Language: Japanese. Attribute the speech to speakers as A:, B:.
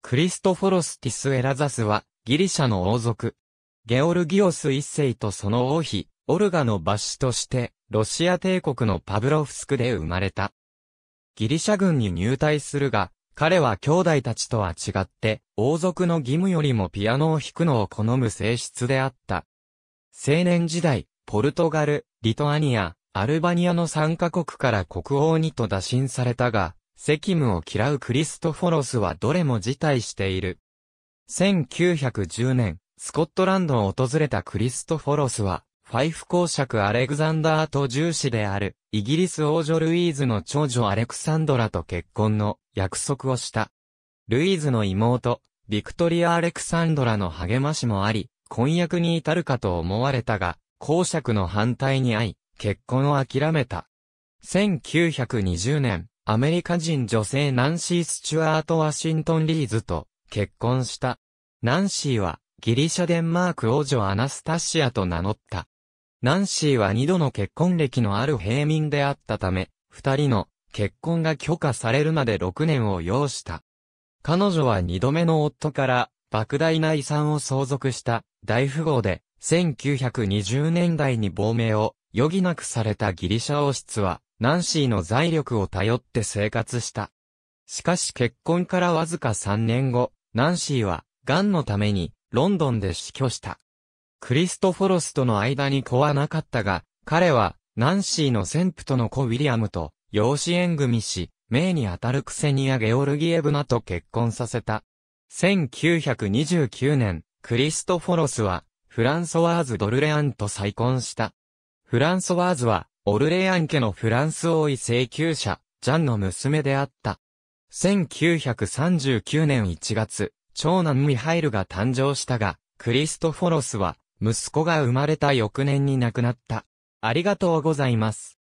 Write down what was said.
A: クリストフォロス・ティス・エラザスは、ギリシャの王族。ゲオルギオス一世とその王妃、オルガの罰シとして、ロシア帝国のパブロフスクで生まれた。ギリシャ軍に入隊するが、彼は兄弟たちとは違って、王族の義務よりもピアノを弾くのを好む性質であった。青年時代、ポルトガル、リトアニア、アルバニアの3カ国から国王にと打診されたが、責務を嫌うクリストフォロスはどれも辞退している。1910年、スコットランドを訪れたクリストフォロスは、ファイフ公爵アレグザンダーと重視である、イギリス王女ルイーズの長女アレクサンドラと結婚の約束をした。ルイーズの妹、ビクトリア・アレクサンドラの励ましもあり、婚約に至るかと思われたが、公爵の反対に遭い、結婚を諦めた。1920年、アメリカ人女性ナンシー・スチュアート・ワシントン・リーズと結婚した。ナンシーはギリシャ・デンマーク王女アナスタシアと名乗った。ナンシーは二度の結婚歴のある平民であったため、二人の結婚が許可されるまで6年を要した。彼女は二度目の夫から莫大な遺産を相続した大富豪で1920年代に亡命を余儀なくされたギリシャ王室はナンシーの財力を頼って生活した。しかし結婚からわずか3年後、ナンシーは、癌のために、ロンドンで死去した。クリストフォロスとの間に子はなかったが、彼は、ナンシーの先父との子ウィリアムと、養子縁組し、名に当たるクセニア・ゲオルギエブナと結婚させた。1929年、クリストフォロスは、フランソワーズ・ドルレアンと再婚した。フランソワーズは、オルレアン家のフランス王位請求者、ジャンの娘であった。1939年1月、長男ミハイルが誕生したが、クリストフォロスは、息子が生まれた翌年に亡くなった。ありがとうございます。